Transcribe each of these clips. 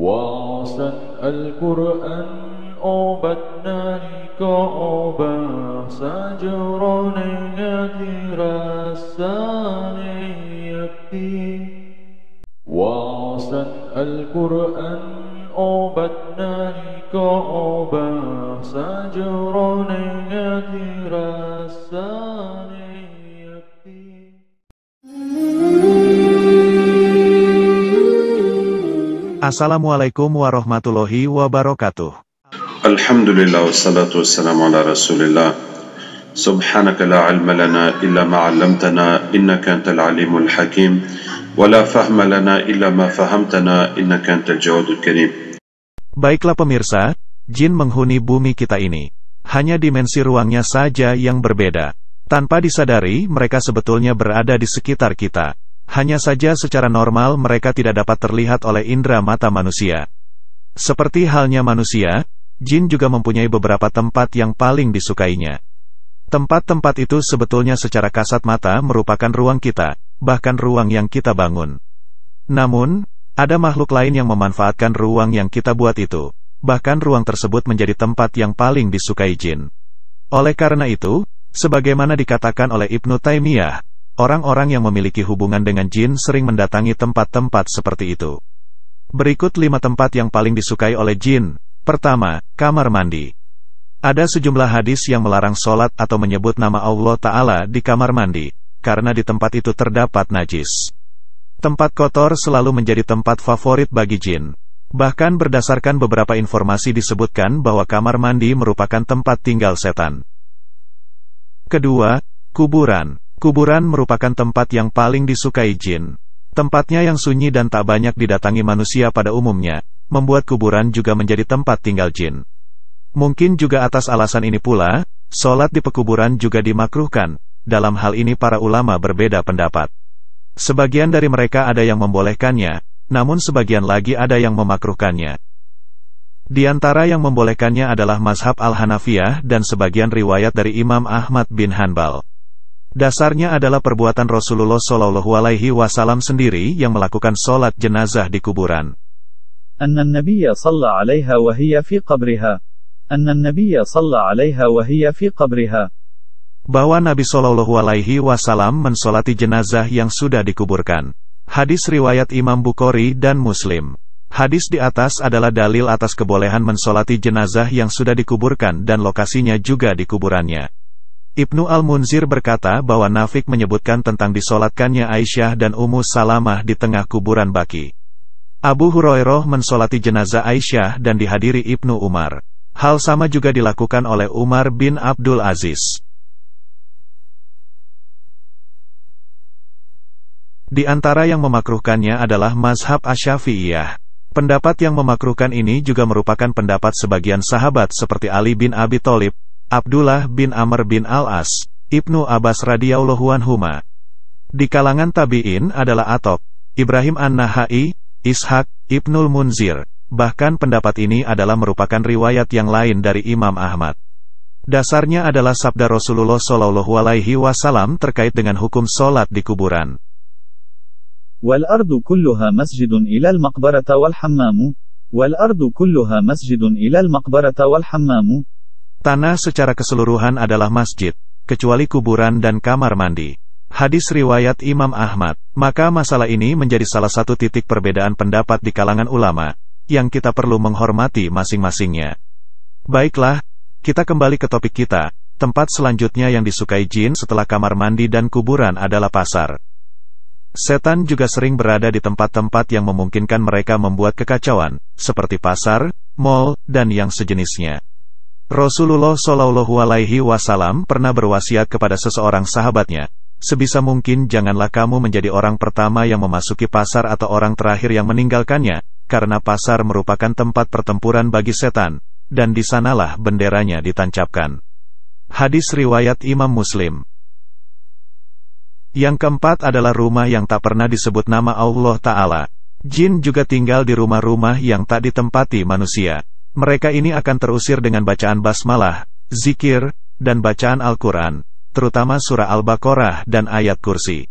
Wasan Al-Quran obat dari Kaabah Sajron yang dirasani yakti Wasan Al-Quran obat dari Kaabah Sajron yang dirasani Assalamualaikum warahmatullahi wabarakatuh. Alhamdulillah wassalatu wassalamu ala rasulillah. Subhanaka la ilma lana illa 'allamtana innaka antal alimul hakim. la fahma lana illa ma fahamtana innaka antal jawadul karim. Baiklah pemirsa, jin menghuni bumi kita ini. Hanya dimensi ruangnya saja yang berbeda. Tanpa disadari, mereka sebetulnya berada di sekitar kita. Hanya saja secara normal mereka tidak dapat terlihat oleh indera mata manusia. Seperti halnya manusia, jin juga mempunyai beberapa tempat yang paling disukainya. Tempat-tempat itu sebetulnya secara kasat mata merupakan ruang kita, bahkan ruang yang kita bangun. Namun, ada makhluk lain yang memanfaatkan ruang yang kita buat itu, bahkan ruang tersebut menjadi tempat yang paling disukai jin. Oleh karena itu, sebagaimana dikatakan oleh Ibnu Taimiyah, Orang-orang yang memiliki hubungan dengan jin sering mendatangi tempat-tempat seperti itu. Berikut lima tempat yang paling disukai oleh jin. Pertama, kamar mandi. Ada sejumlah hadis yang melarang sholat atau menyebut nama Allah Ta'ala di kamar mandi, karena di tempat itu terdapat najis. Tempat kotor selalu menjadi tempat favorit bagi jin. Bahkan berdasarkan beberapa informasi disebutkan bahwa kamar mandi merupakan tempat tinggal setan. Kedua, kuburan. Kuburan merupakan tempat yang paling disukai jin. Tempatnya yang sunyi dan tak banyak didatangi manusia pada umumnya, membuat kuburan juga menjadi tempat tinggal jin. Mungkin juga atas alasan ini pula, sholat di pekuburan juga dimakruhkan, dalam hal ini para ulama berbeda pendapat. Sebagian dari mereka ada yang membolehkannya, namun sebagian lagi ada yang memakruhkannya. Di antara yang membolehkannya adalah mazhab Al-Hanafiyah dan sebagian riwayat dari Imam Ahmad bin Hanbal. Dasarnya adalah perbuatan Rasulullah Shallallahu Alaihi Wasallam sendiri yang melakukan sholat jenazah di kuburan. bahwa Nabi Shallallahu Alaihi Wasallam mensolati jenazah yang sudah dikuburkan. Hadis riwayat Imam Bukhari dan Muslim. Hadis di atas adalah dalil atas kebolehan mensolati jenazah yang sudah dikuburkan dan lokasinya juga di kuburannya. Ibnu Al-Munzir berkata bahwa Nafik menyebutkan tentang disolatkannya Aisyah dan Ummu Salamah di tengah kuburan Baki. Abu Hurairah mensolati jenazah Aisyah dan dihadiri Ibnu Umar. Hal sama juga dilakukan oleh Umar bin Abdul Aziz. Di antara yang memakruhkannya adalah mazhab Asyafi'iyah. Pendapat yang memakruhkan ini juga merupakan pendapat sebagian sahabat seperti Ali bin Abi Thalib, Abdullah bin Amr bin Al-As, Ibnu Abbas radhiyallahu anhuma. Di kalangan tabi'in adalah Atok, Ibrahim An-Nahai, Ishak, Ibnul Munzir. Bahkan pendapat ini adalah merupakan riwayat yang lain dari Imam Ahmad. Dasarnya adalah sabda Rasulullah Shallallahu alaihi wasallam terkait dengan hukum sholat di kuburan. Wal ardu kulluha masjidun ilal maqbarata wal hammamu wal ardu kulluha masjidun ilal maqbarata wal hammamu Tanah secara keseluruhan adalah masjid, kecuali kuburan dan kamar mandi. Hadis riwayat Imam Ahmad, maka masalah ini menjadi salah satu titik perbedaan pendapat di kalangan ulama, yang kita perlu menghormati masing-masingnya. Baiklah, kita kembali ke topik kita, tempat selanjutnya yang disukai jin setelah kamar mandi dan kuburan adalah pasar. Setan juga sering berada di tempat-tempat yang memungkinkan mereka membuat kekacauan, seperti pasar, mall, dan yang sejenisnya. Rasulullah Shallallahu Alaihi Wasallam pernah berwasiat kepada seseorang sahabatnya, sebisa mungkin janganlah kamu menjadi orang pertama yang memasuki pasar atau orang terakhir yang meninggalkannya, karena pasar merupakan tempat pertempuran bagi setan, dan di sanalah benderanya ditancapkan. Hadis riwayat Imam Muslim. Yang keempat adalah rumah yang tak pernah disebut nama Allah Ta'ala. Jin juga tinggal di rumah-rumah yang tak ditempati manusia. Mereka ini akan terusir dengan bacaan basmalah, zikir, dan bacaan Al-Quran, terutama surah Al-Baqarah dan ayat kursi.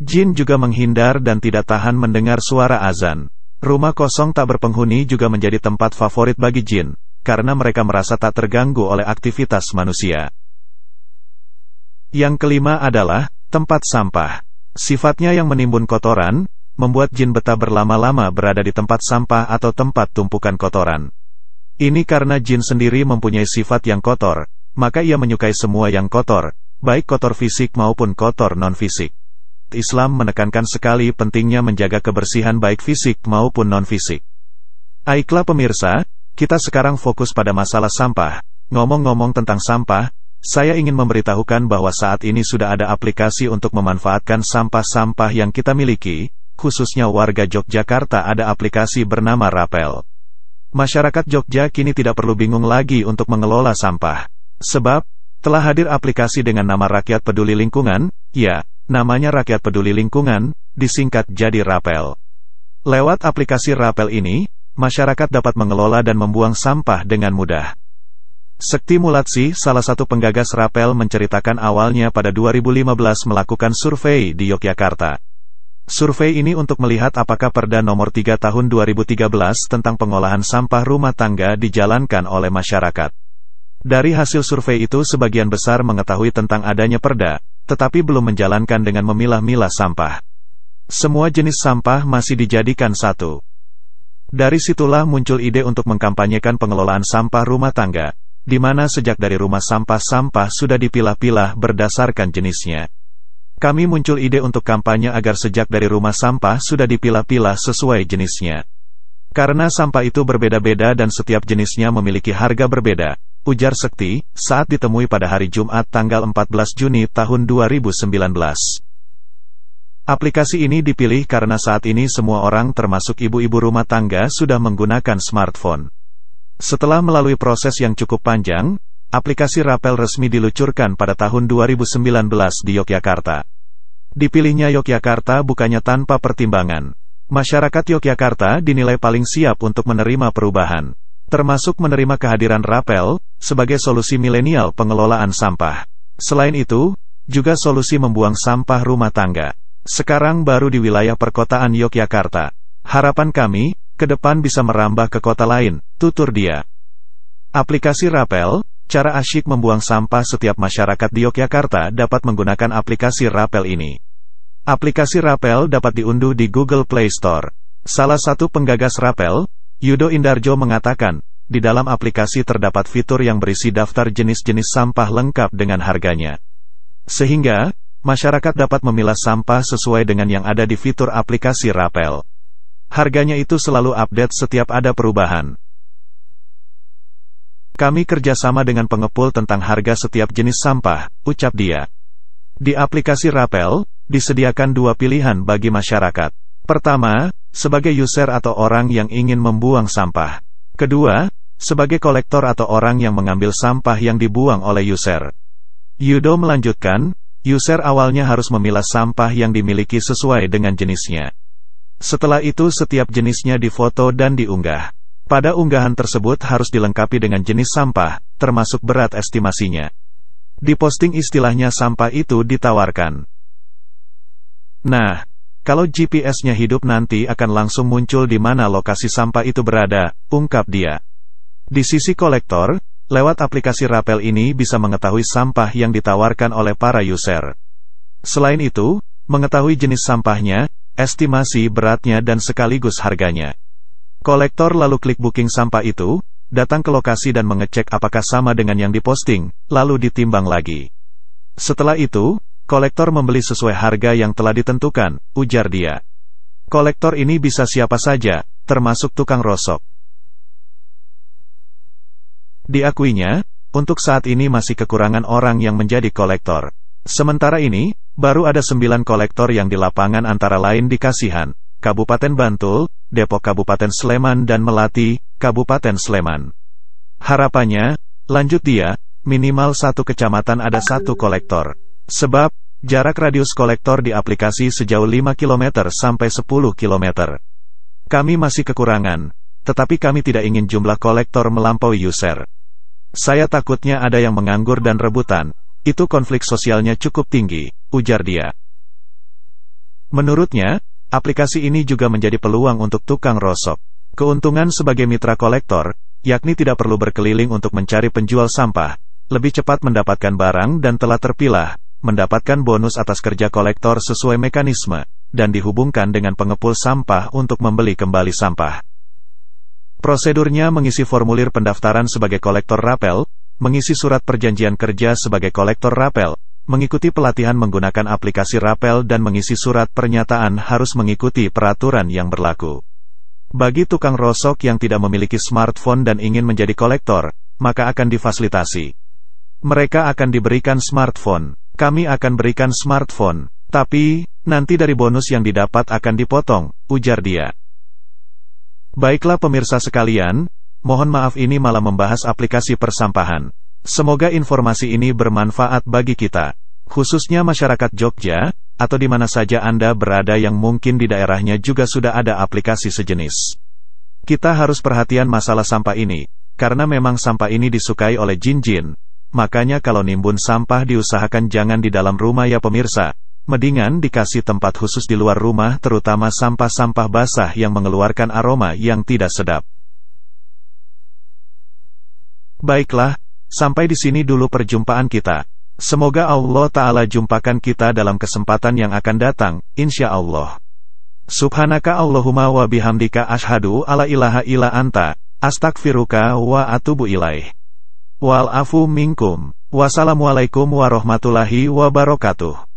Jin juga menghindar dan tidak tahan mendengar suara azan. Rumah kosong tak berpenghuni juga menjadi tempat favorit bagi jin, karena mereka merasa tak terganggu oleh aktivitas manusia. Yang kelima adalah, tempat sampah. Sifatnya yang menimbun kotoran, membuat jin betah berlama-lama berada di tempat sampah atau tempat tumpukan kotoran. Ini karena jin sendiri mempunyai sifat yang kotor, maka ia menyukai semua yang kotor, baik kotor fisik maupun kotor non-fisik. Islam menekankan sekali pentingnya menjaga kebersihan baik fisik maupun non-fisik. Aiklah pemirsa, kita sekarang fokus pada masalah sampah. Ngomong-ngomong tentang sampah, saya ingin memberitahukan bahwa saat ini sudah ada aplikasi untuk memanfaatkan sampah-sampah yang kita miliki, khususnya warga Yogyakarta ada aplikasi bernama Rapel. Masyarakat Jogja kini tidak perlu bingung lagi untuk mengelola sampah. Sebab, telah hadir aplikasi dengan nama Rakyat Peduli Lingkungan, ya, namanya Rakyat Peduli Lingkungan, disingkat jadi Rapel. Lewat aplikasi Rapel ini, masyarakat dapat mengelola dan membuang sampah dengan mudah. Sekti Mulatsi, salah satu penggagas Rapel menceritakan awalnya pada 2015 melakukan survei di Yogyakarta. Survei ini untuk melihat apakah Perda Nomor 3 Tahun 2013 tentang pengolahan sampah rumah tangga dijalankan oleh masyarakat. Dari hasil survei itu sebagian besar mengetahui tentang adanya perda, tetapi belum menjalankan dengan memilah-milah sampah. Semua jenis sampah masih dijadikan satu. Dari situlah muncul ide untuk mengkampanyekan pengelolaan sampah rumah tangga, di mana sejak dari rumah sampah sampah sudah dipilah-pilah berdasarkan jenisnya. Kami muncul ide untuk kampanye agar sejak dari rumah sampah sudah dipilah-pilah sesuai jenisnya. Karena sampah itu berbeda-beda dan setiap jenisnya memiliki harga berbeda, ujar Sekti, saat ditemui pada hari Jumat tanggal 14 Juni tahun 2019. Aplikasi ini dipilih karena saat ini semua orang termasuk ibu-ibu rumah tangga sudah menggunakan smartphone. Setelah melalui proses yang cukup panjang, Aplikasi Rapel resmi diluncurkan pada tahun 2019 di Yogyakarta. Dipilihnya Yogyakarta bukannya tanpa pertimbangan. Masyarakat Yogyakarta dinilai paling siap untuk menerima perubahan, termasuk menerima kehadiran Rapel sebagai solusi milenial pengelolaan sampah. Selain itu, juga solusi membuang sampah rumah tangga. Sekarang baru di wilayah perkotaan Yogyakarta. Harapan kami, ke depan bisa merambah ke kota lain, tutur dia. Aplikasi Rapel, Cara asyik membuang sampah setiap masyarakat di Yogyakarta dapat menggunakan aplikasi Rapel ini. Aplikasi Rapel dapat diunduh di Google Play Store. Salah satu penggagas Rapel, Yudo Indarjo mengatakan, di dalam aplikasi terdapat fitur yang berisi daftar jenis-jenis sampah lengkap dengan harganya. Sehingga, masyarakat dapat memilah sampah sesuai dengan yang ada di fitur aplikasi Rapel. Harganya itu selalu update setiap ada perubahan. Kami kerjasama dengan pengepul tentang harga setiap jenis sampah, ucap dia. Di aplikasi Rapel, disediakan dua pilihan bagi masyarakat. Pertama, sebagai user atau orang yang ingin membuang sampah. Kedua, sebagai kolektor atau orang yang mengambil sampah yang dibuang oleh user. Yudo melanjutkan, user awalnya harus memilah sampah yang dimiliki sesuai dengan jenisnya. Setelah itu setiap jenisnya difoto dan diunggah. Pada unggahan tersebut harus dilengkapi dengan jenis sampah, termasuk berat estimasinya. Di posting istilahnya sampah itu ditawarkan. Nah, kalau GPS-nya hidup nanti akan langsung muncul di mana lokasi sampah itu berada, ungkap dia. Di sisi kolektor, lewat aplikasi Rapel ini bisa mengetahui sampah yang ditawarkan oleh para user. Selain itu, mengetahui jenis sampahnya, estimasi beratnya dan sekaligus harganya. Kolektor lalu klik booking sampah itu, datang ke lokasi dan mengecek apakah sama dengan yang diposting, lalu ditimbang lagi. Setelah itu, kolektor membeli sesuai harga yang telah ditentukan, ujar dia. Kolektor ini bisa siapa saja, termasuk tukang rosok. Diakuinya, untuk saat ini masih kekurangan orang yang menjadi kolektor. Sementara ini, baru ada sembilan kolektor yang di lapangan antara lain dikasihan. Kabupaten Bantul, Depok Kabupaten Sleman dan Melati, Kabupaten Sleman. Harapannya, lanjut dia, minimal satu kecamatan ada satu kolektor. Sebab, jarak radius kolektor di aplikasi sejauh 5 km sampai 10 km. Kami masih kekurangan, tetapi kami tidak ingin jumlah kolektor melampaui user. Saya takutnya ada yang menganggur dan rebutan, itu konflik sosialnya cukup tinggi, ujar dia. Menurutnya, Aplikasi ini juga menjadi peluang untuk tukang rosok. Keuntungan sebagai mitra kolektor, yakni tidak perlu berkeliling untuk mencari penjual sampah, lebih cepat mendapatkan barang dan telah terpilah, mendapatkan bonus atas kerja kolektor sesuai mekanisme, dan dihubungkan dengan pengepul sampah untuk membeli kembali sampah. Prosedurnya mengisi formulir pendaftaran sebagai kolektor rapel, mengisi surat perjanjian kerja sebagai kolektor rapel, Mengikuti pelatihan menggunakan aplikasi rapel dan mengisi surat pernyataan harus mengikuti peraturan yang berlaku. Bagi tukang rosok yang tidak memiliki smartphone dan ingin menjadi kolektor, maka akan difasilitasi. Mereka akan diberikan smartphone, kami akan berikan smartphone, tapi, nanti dari bonus yang didapat akan dipotong, ujar dia. Baiklah pemirsa sekalian, mohon maaf ini malah membahas aplikasi persampahan. Semoga informasi ini bermanfaat bagi kita, khususnya masyarakat Jogja, atau di mana saja Anda berada yang mungkin di daerahnya juga sudah ada aplikasi sejenis. Kita harus perhatian masalah sampah ini, karena memang sampah ini disukai oleh jin-jin. Makanya kalau nimbun sampah diusahakan jangan di dalam rumah ya pemirsa. Mendingan dikasih tempat khusus di luar rumah terutama sampah-sampah basah yang mengeluarkan aroma yang tidak sedap. Baiklah, Sampai di sini dulu perjumpaan kita. Semoga Allah Ta'ala jumpakan kita dalam kesempatan yang akan datang, insya Allah. Subhanaka Allahumma wa bihamdika ashadu ala ilaha ila anta, astagfiruka wa atubu ilaih. Wal afu minkum. Wassalamualaikum warahmatullahi wabarakatuh.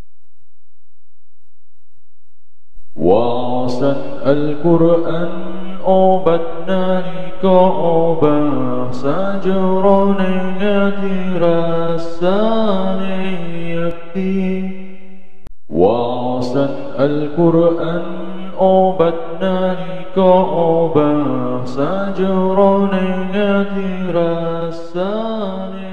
وعصت القرآن أوبتنا كأوبا سجر غير السان يكفي وعصت القرآن أوبتنا كأوبا سجر غير السان